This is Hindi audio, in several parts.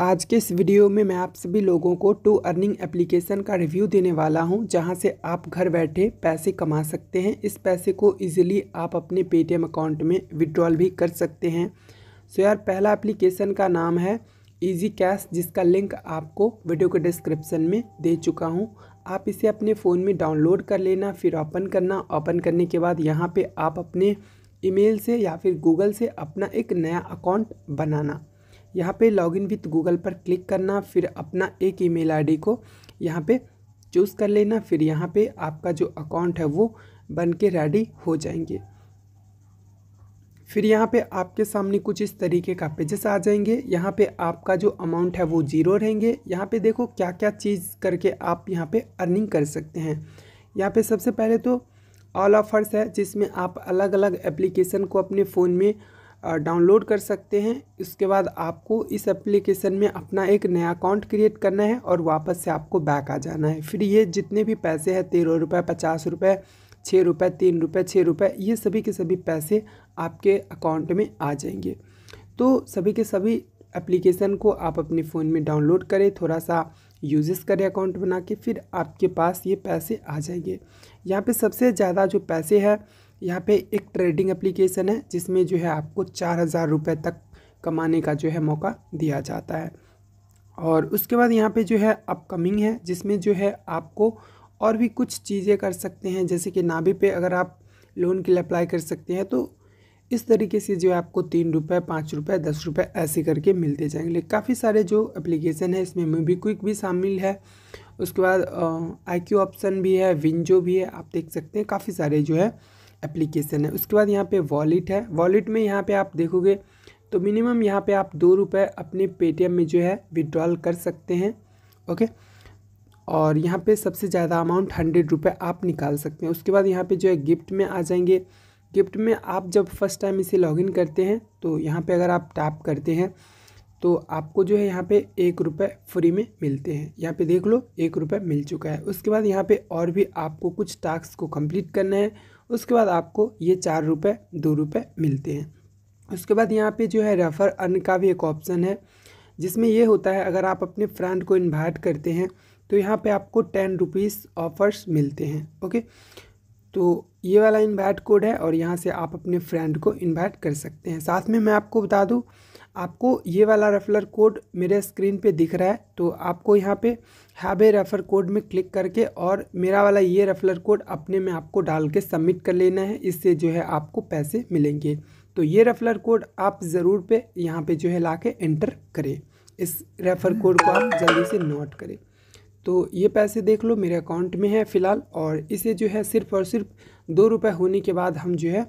आज के इस वीडियो में मैं आप सभी लोगों को टू अर्निंग एप्लीकेशन का रिव्यू देने वाला हूं जहां से आप घर बैठे पैसे कमा सकते हैं इस पैसे को इजीली आप अपने पेटीएम अकाउंट में विड्रॉल भी कर सकते हैं सो यार पहला एप्लीकेशन का नाम है इजी कैश जिसका लिंक आपको वीडियो के डिस्क्रिप्सन में दे चुका हूँ आप इसे अपने फ़ोन में डाउनलोड कर लेना फिर ओपन करना ओपन करने के बाद यहाँ पर आप अपने ईमेल से या फिर गूगल से अपना एक नया अकाउंट बनाना यहाँ पे इन विथ गूगल पर क्लिक करना फिर अपना एक ईमेल आईडी को यहाँ पे चूज़ कर लेना फिर यहाँ पे आपका जो अकाउंट है वो बन के रेडी हो जाएंगे फिर यहाँ पे आपके सामने कुछ इस तरीके का पेजेस आ जाएंगे यहाँ पे आपका जो अमाउंट है वो जीरो रहेंगे यहाँ पे देखो क्या क्या चीज़ करके आप यहाँ पे अर्निंग कर सकते हैं यहाँ पे सबसे पहले तो ऑल ऑफर्स है जिसमें आप अलग अलग एप्लीकेशन को अपने फ़ोन में डाउनलोड कर सकते हैं इसके बाद आपको इस एप्लीकेशन में अपना एक नया अकाउंट क्रिएट करना है और वापस से आपको बैक आ जाना है फिर ये जितने भी पैसे हैं तेरह रुपये पचास रुपये छः रुपये तीन रुपये छः रुपये ये सभी के सभी पैसे आपके अकाउंट में आ जाएंगे तो सभी के सभी एप्लीकेशन को आप अपने फ़ोन में डाउनलोड करें थोड़ा सा यूजेस करें अकाउंट बना के फिर आपके पास ये पैसे आ जाएंगे यहाँ पे सबसे ज़्यादा जो पैसे हैं यहाँ पे एक ट्रेडिंग एप्लीकेशन है जिसमें जो है आपको चार हज़ार रुपये तक कमाने का जो है मौका दिया जाता है और उसके बाद यहाँ पे जो है अपकमिंग है जिसमें जो है आपको और भी कुछ चीज़ें कर सकते हैं जैसे कि नाभी पे अगर आप लोन के लिए अप्लाई कर सकते हैं तो इस तरीके से जो है आपको तीन रुपये पाँच रुपये दस रुपये ऐसे करके मिलते जाएंगे काफ़ी सारे जो एप्लीकेशन है इसमें मूवी क्विक भी शामिल है उसके बाद आई क्यू ऑप्शन भी है विंजो भी है आप देख सकते हैं काफ़ी सारे जो है एप्लीकेशन है उसके बाद यहाँ पे वॉलेट है वॉलेट में यहाँ पे आप देखोगे तो मिनिमम यहाँ पे आप दो रुपये अपने पेटीएम में जो है विड्रॉल कर सकते हैं ओके और यहाँ पे सबसे ज़्यादा अमाउंट हंड्रेड रुपये आप निकाल सकते हैं उसके बाद यहाँ पे जो है गिफ्ट में आ जाएंगे गिफ्ट में आप जब फर्स्ट टाइम इसे लॉगिन करते हैं तो यहाँ पे अगर आप टैप करते हैं तो आपको जो है यहाँ पे एक रुपये फ्री में मिलते हैं यहाँ पे देख लो एक रुपये मिल चुका है उसके बाद यहाँ पे और भी आपको कुछ टास्क को कंप्लीट करना है उसके बाद आपको ये चार रुपये दो रुपये मिलते हैं उसके बाद यहाँ पे जो है रेफ़र अन का भी एक ऑप्शन है जिसमें ये होता है अगर आप अपने फ्रेंड को इनवाइट करते हैं तो यहाँ पे आपको टेन रुपीज़ ऑफ़र्स मिलते हैं ओके तो ये वाला इनवाइट कोड है और यहाँ से आप अपने फ्रेंड को इनवाइट कर सकते हैं साथ में मैं आपको बता दूँ आपको ये वाला रेफरल कोड मेरे स्क्रीन पे दिख रहा है तो आपको यहाँ पे हैव रेफर कोड में क्लिक करके और मेरा वाला ये रेफरल कोड अपने में आपको डाल के सबमिट कर लेना है इससे जो है आपको पैसे मिलेंगे तो ये रेफरल कोड आप ज़रूर पे यहाँ पे जो है ला के एंटर करें इस रेफर कोड को आप जल्दी से नोट करें तो ये पैसे देख लो मेरे अकाउंट में है फ़िलहाल और इसे जो है सिर्फ और सिर्फ दो रुपये होने के बाद हम जो है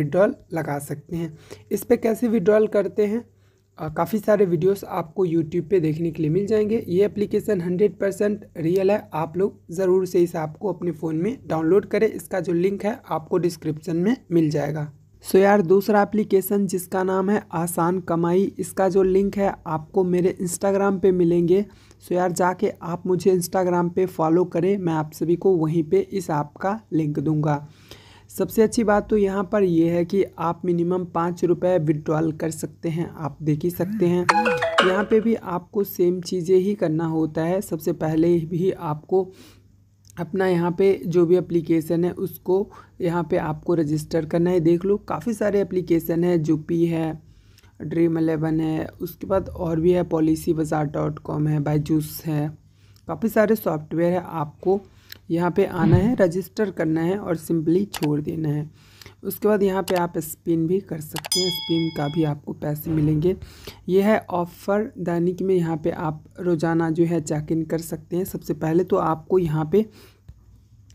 विड्रॉल लगा सकते हैं इस पर कैसे विड्रॉल करते हैं काफ़ी सारे वीडियोस आपको यूट्यूब पे देखने के लिए मिल जाएंगे ये एप्लीकेशन 100 परसेंट रियल है आप लोग ज़रूर से इस ऐप को अपने फ़ोन में डाउनलोड करें इसका जो लिंक है आपको डिस्क्रिप्शन में मिल जाएगा सो so यार दूसरा एप्लीकेशन जिसका नाम है आसान कमाई इसका जो लिंक है आपको मेरे इंस्टाग्राम पे मिलेंगे सो so यार जाके आप मुझे इंस्टाग्राम पे फॉलो करें मैं आप सभी को वहीं पे इस ऐप का लिंक दूंगा सबसे अच्छी बात तो यहाँ पर यह है कि आप मिनिमम पाँच रुपये विड्रॉल कर सकते हैं आप देख ही सकते हैं यहाँ पे भी आपको सेम चीज़ें ही करना होता है सबसे पहले भी आपको अपना यहाँ पे जो भी एप्लीकेशन है उसको यहाँ पे आपको रजिस्टर करना है देख लो काफ़ी सारे एप्लीकेशन है जो पी है ड्रीम एलेवन है उसके बाद और भी है पॉलिसी बाज़ार डॉट कॉम है बाईजूस है काफ़ी सारे सॉफ्टवेयर है आपको यहाँ पे आना है रजिस्टर करना है और सिंपली छोड़ देना है उसके बाद यहाँ पे आप स्पिन भी कर सकते हैं स्पिन का भी आपको पैसे मिलेंगे ये है ऑफ़र दैनिक में यहाँ पे आप रोज़ाना जो है चेक इन कर सकते हैं सबसे पहले तो आपको यहाँ पे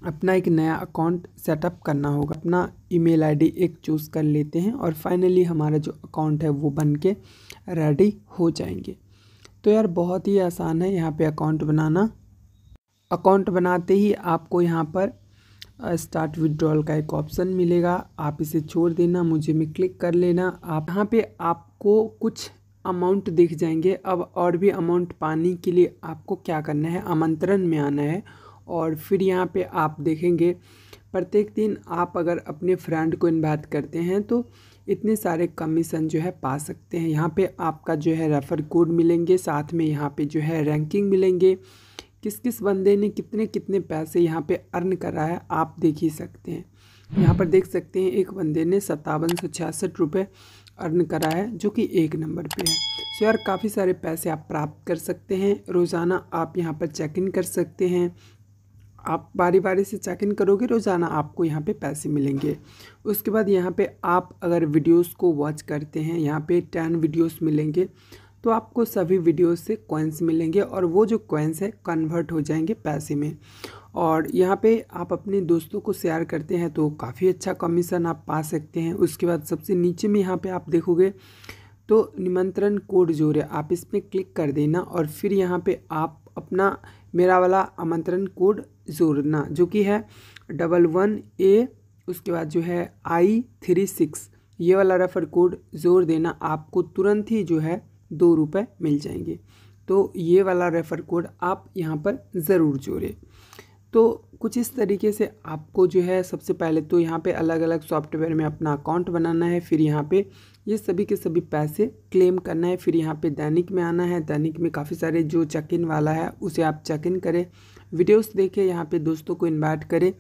अपना एक नया अकाउंट सेटअप करना होगा अपना ईमेल आईडी एक चूज़ कर लेते हैं और फाइनली हमारा जो अकाउंट है वो बन के रेडी हो जाएंगे तो यार बहुत ही आसान है यहाँ पर अकाउंट बनाना अकाउंट बनाते ही आपको यहाँ पर स्टार्ट विड्रॉल का एक ऑप्शन मिलेगा आप इसे छोड़ देना मुझे में क्लिक कर लेना आप यहाँ पे आपको कुछ अमाउंट दिख जाएंगे अब और भी अमाउंट पाने के लिए आपको क्या करना है आमंत्रण में आना है और फिर यहाँ पे आप देखेंगे प्रत्येक दिन आप अगर अपने फ्रेंड को इनवाइट करते हैं तो इतने सारे कमीशन जो है पा सकते हैं यहाँ पर आपका जो है रेफ़र कोड मिलेंगे साथ में यहाँ पर जो है रैंकिंग मिलेंगे किस किस बंदे ने कितने कितने पैसे यहाँ पे अर्न करा है आप देख ही सकते हैं यहाँ पर देख सकते हैं एक बंदे ने सत्तावन सौ छियासठ रुपये अर्न करा है जो कि एक नंबर पे है सो यार काफ़ी सारे पैसे आप प्राप्त कर सकते हैं रोज़ाना आप यहाँ पर चेक इन कर सकते हैं आप बारी बारी से चेक इन करोगे रोज़ाना आपको यहाँ पे पैसे मिलेंगे उसके बाद यहाँ पे आप अगर वीडियोस को वॉच करते हैं यहाँ पे टेन वीडियोस मिलेंगे तो आपको सभी वीडियोस से कॉइन्स मिलेंगे और वो जो कॉइन्स है कन्वर्ट हो जाएंगे पैसे में और यहाँ पे आप अपने दोस्तों को शेयर करते हैं तो काफ़ी अच्छा कमीशन आप पा सकते हैं उसके बाद सबसे नीचे में यहाँ पे आप देखोगे तो निमंत्रण कोड जो है आप इस पर क्लिक कर देना और फिर यहाँ पे आप अपना मेरा वाला आमंत्रण कोड जोड़ना जो कि है डबल वन ए उसके बाद जो है आई थ्री सिक्स ये वाला रेफर कोड जोड़ देना आपको तुरंत ही जो है दो रुपये मिल जाएंगे तो ये वाला रेफ़र कोड आप यहाँ पर ज़रूर जोड़ें तो कुछ इस तरीके से आपको जो है सबसे पहले तो यहाँ पे अलग अलग सॉफ्टवेयर में अपना अकाउंट बनाना है फिर यहाँ पे ये सभी के सभी पैसे क्लेम करना है फिर यहाँ पे दैनिक में आना है दैनिक में काफ़ी सारे जो चेक इन वाला है उसे आप चेक इन करें वीडियोस देखें यहाँ पे दोस्तों को इनवाइट करें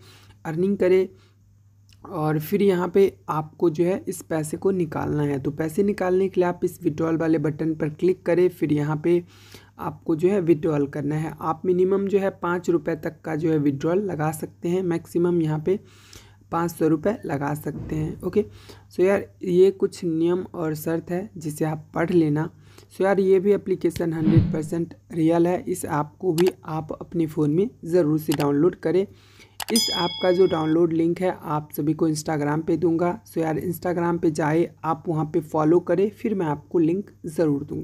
अर्निंग करें और फिर यहाँ पे आपको जो है इस पैसे को निकालना है तो पैसे निकालने के लिए आप इस विड्रॉल वाले बटन पर क्लिक करें फिर यहाँ पे आपको जो है विड्रॉल करना है आप मिनिमम जो है पाँच रुपये तक का जो है विड्रॉल लगा सकते हैं मैक्सिमम यहाँ पे पाँच सौ रुपये लगा सकते हैं ओके सो यार ये कुछ नियम और शर्त है जिसे आप पढ़ लेना सो यार ये भी एप्लीकेशन हंड्रेड परसेंट रियल है इस ऐप को भी आप अपने फ़ोन में ज़रूर से डाउनलोड करें इस ऐप का जो डाउनलोड लिंक है आप सभी को इंस्टाग्राम पे दूंगा सो यार इंस्टाग्राम पे जाए आप वहाँ पे फॉलो करें फिर मैं आपको लिंक ज़रूर दूंगा